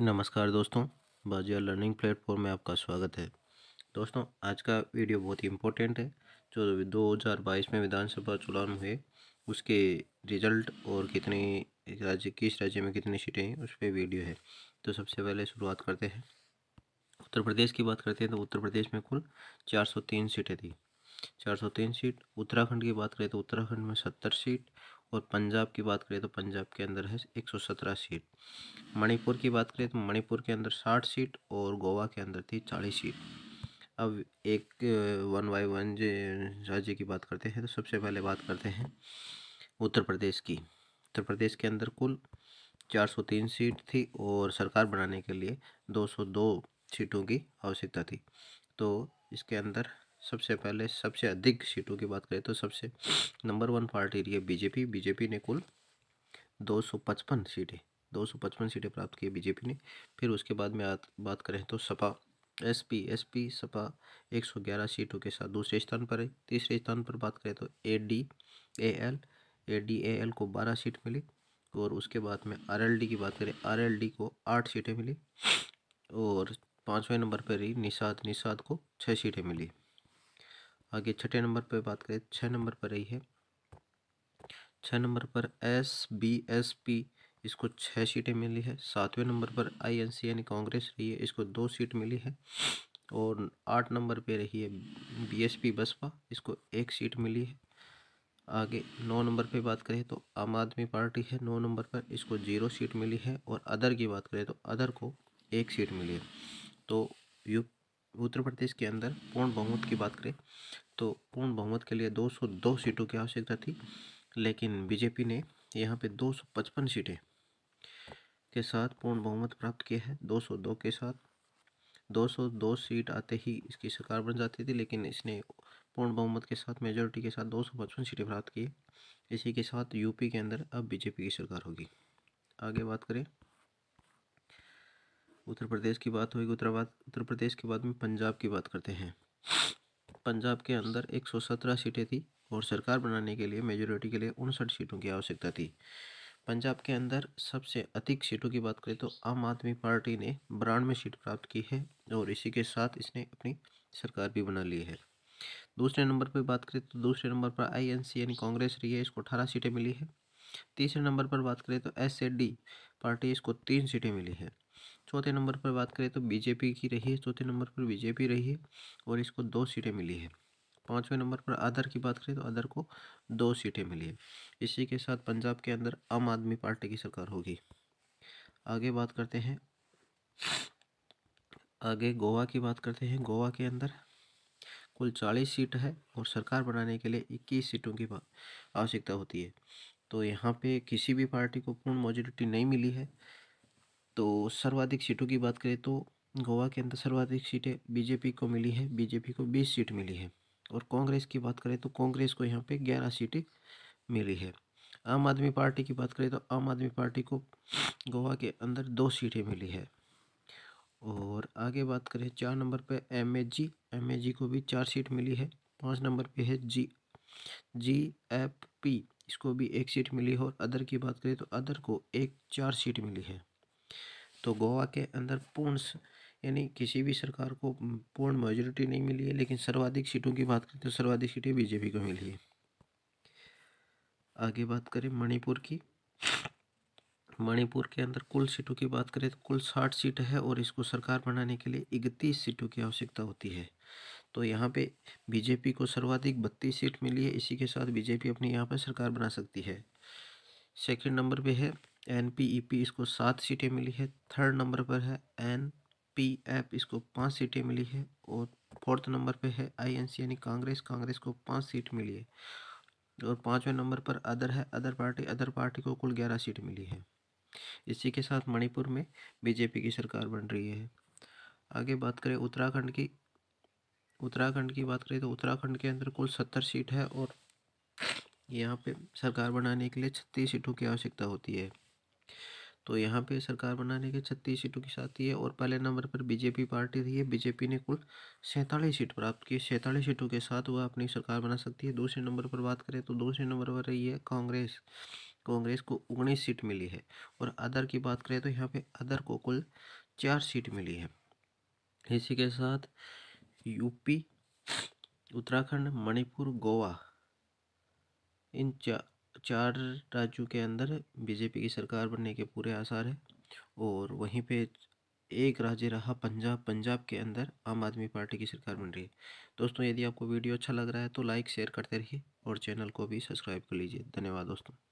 नमस्कार दोस्तों बाजिया learning platform में आपका स्वागत है दोस्तों आज का वीडियो बहुत ही इम्पोर्टेंट है जो 2022 में विधानसभा चुनाव हुए उसके रिजल्ट और कितने राज्य किस राज्य में कितनी सीटें हैं उस पर वीडियो है तो सबसे पहले शुरुआत करते हैं उत्तर प्रदेश की बात करते हैं तो उत्तर प्रदेश में कुल चार सीटें थी चार सीट उत्तराखंड की बात करें तो उत्तराखंड में सत्तर सीट और पंजाब की बात करें तो पंजाब के अंदर है एक सौ सत्रह सीट मणिपुर की बात करें तो मणिपुर के अंदर साठ सीट और गोवा के अंदर थी चालीस सीट अब एक वन बाई वन राज्य की बात करते हैं तो सबसे पहले बात करते हैं उत्तर प्रदेश की उत्तर प्रदेश के अंदर कुल 403 सीट थी और सरकार बनाने के लिए 202 सीटों की आवश्यकता थी तो इसके अंदर सबसे पहले सबसे अधिक सीटों की बात करें तो सबसे नंबर वन पार्टी रही है बीजेपी बीजेपी ने कुल 255 सीटें 255 सीटें प्राप्त की बीजेपी ने फिर उसके बाद में आ बात करें तो सपा एसपी एसपी सपा 111 सीटों के साथ दूसरे स्थान पर है तीसरे स्थान पर बात करें तो A D A L A D A L को 12 सीट मिली और उसके बाद में आरएलडी की बात करें आरएलडी को आठ सीटें मिली और पाँचवें नंबर पर रही निषाद निषाद को छः सीटें मिली आगे छठे नंबर पर बात करें छः नंबर पर रही है छः नंबर पर एस बी एस पी इसको छः सीटें मिली है सातवें नंबर पर आई एन सी यानी कांग्रेस रही है इसको दो सीट मिली है और आठ नंबर पे रही है बी एस पी बसपा इसको एक सीट मिली है आगे नौ नंबर पे बात करें तो आम आदमी पार्टी है नौ नंबर पर इसको जीरो सीट मिली है और अदर की बात करें तो अदर को एक सीट मिली है तो यू उत्तर प्रदेश के अंदर पूर्ण बहुमत की बात करें तो पूर्ण बहुमत के लिए 202 सीटों की आवश्यकता थी लेकिन बीजेपी ने यहाँ पे 255 सीटें के साथ पूर्ण बहुमत प्राप्त किया है 202 के साथ 202 सीट आते ही इसकी सरकार बन जाती थी लेकिन इसने पूर्ण बहुमत के साथ मेजोरिटी के साथ 255 सीटें प्राप्त की इसी के साथ यूपी के अंदर अब बीजेपी की सरकार होगी आगे बात करें उत्तर प्रदेश की बात होगी उत्तराबाद उत्तर प्रदेश के बाद में पंजाब की बात करते हैं पंजाब के अंदर सत्रह सीटें थी और सरकार बनाने के लिए मेजोरिटी के लिए उनसठ सीटों की आवश्यकता थी पंजाब के अंदर सबसे अधिक सीटों की बात करें तो आम आदमी पार्टी ने बरानवे सीट प्राप्त की है और इसी के साथ इसने अपनी सरकार भी बना ली है दूसरे नंबर पर बात करें तो दूसरे नंबर पर आई एन सी यानी कांग्रेस रही है इसको अठारह सीटें मिली है तीसरे नंबर पर बात करें तो एस ए डी पार्टी इसको तीन सीटें मिली है चौथे नंबर पर बात करें तो बीजेपी की रही है चौथे नंबर पर बीजेपी रही है और इसको दो सीटें मिली है पाँचवें नंबर पर अदर की बात करें तो आदर को दो सीटें मिली है इसी के साथ पंजाब के अंदर आम आदमी पार्टी की सरकार होगी आगे बात करते हैं आगे गोवा की बात करते हैं गोवा के अंदर कुल चालीस सीट है और सरकार बनाने के लिए इक्कीस सीटों की आवश्यकता होती है तो यहाँ पे किसी भी पार्टी को पूर्ण मेजोरिटी नहीं मिली है तो सर्वाधिक सीटों की बात करें तो गोवा के अंदर सर्वाधिक सीटें बीजेपी को मिली है बीजेपी को बीस सीट मिली है और कांग्रेस की बात करें तो कांग्रेस को यहाँ पे ग्यारह सीटें मिली है आम आदमी पार्टी की बात करें तो आम आदमी पार्टी को गोवा के अंदर दो सीटें मिली है और आगे बात करें चार नंबर पे M H G M A G को भी चार सीट मिली है पाँच नंबर पे है जी जी एफ पी इसको भी एक सीट मिली है और अदर की बात करें तो अदर को एक चार सीट मिली है तो गोवा के अंदर पूर्ण यानी किसी भी सरकार को पूर्ण मेजोरिटी नहीं मिली है लेकिन सर्वाधिक सीटों की बात करें तो सर्वाधिक सीटें बीजेपी को मिली है आगे बात करें मणिपुर की मणिपुर के अंदर कुल सीटों की बात करें तो कुल साठ सीट है और इसको सरकार बनाने के लिए इकतीस सीटों की आवश्यकता होती है तो यहाँ पे बीजेपी को सर्वाधिक बत्तीस सीट मिली है इसी के साथ बीजेपी अपनी यहाँ पर सरकार बना सकती है सेकंड नंबर पे है एन पी ई पी इसको सात सीटें मिली है थर्ड नंबर पर है एन पी एफ इसको पाँच सीटें मिली है और फोर्थ नंबर पे है आई एन सी यानी कांग्रेस कांग्रेस को पाँच सीट मिली है और पाँचवें नंबर पर अदर है अदर पार्टी अदर पार्टी को कुल ग्यारह सीट मिली है इसी के साथ मणिपुर में बीजेपी की सरकार बन रही है आगे बात करें उत्तराखंड की उत्तराखंड की बात करें तो उत्तराखंड के अंदर कुल सत्तर सीट है और यहाँ पे सरकार बनाने के लिए छत्तीस सीटों की आवश्यकता होती है तो यहाँ पे सरकार बनाने के छत्तीस सीटों के साथ ही है और पहले नंबर पर बीजेपी पार्टी रही है बीजेपी ने कुल सैंतालीस सीट प्राप्त की सैंतालीस सीटों के साथ वह अपनी सरकार बना सकती है दूसरे नंबर पर बात करें तो दूसरे नंबर पर रही है कांग्रेस कांग्रेस को उन्नीस सीट मिली है और अदर की बात करें तो यहाँ पे अदर को कुल चार सीट मिली है इसी के साथ यूपी उत्तराखंड मणिपुर गोवा इन चार चार राज्यों के अंदर बीजेपी की सरकार बनने के पूरे आसार है और वहीं पे एक राज्य रहा पंजाब पंजाब के अंदर आम आदमी पार्टी की सरकार बन रही है दोस्तों यदि आपको वीडियो अच्छा लग रहा है तो लाइक शेयर करते रहिए और चैनल को भी सब्सक्राइब कर लीजिए धन्यवाद दोस्तों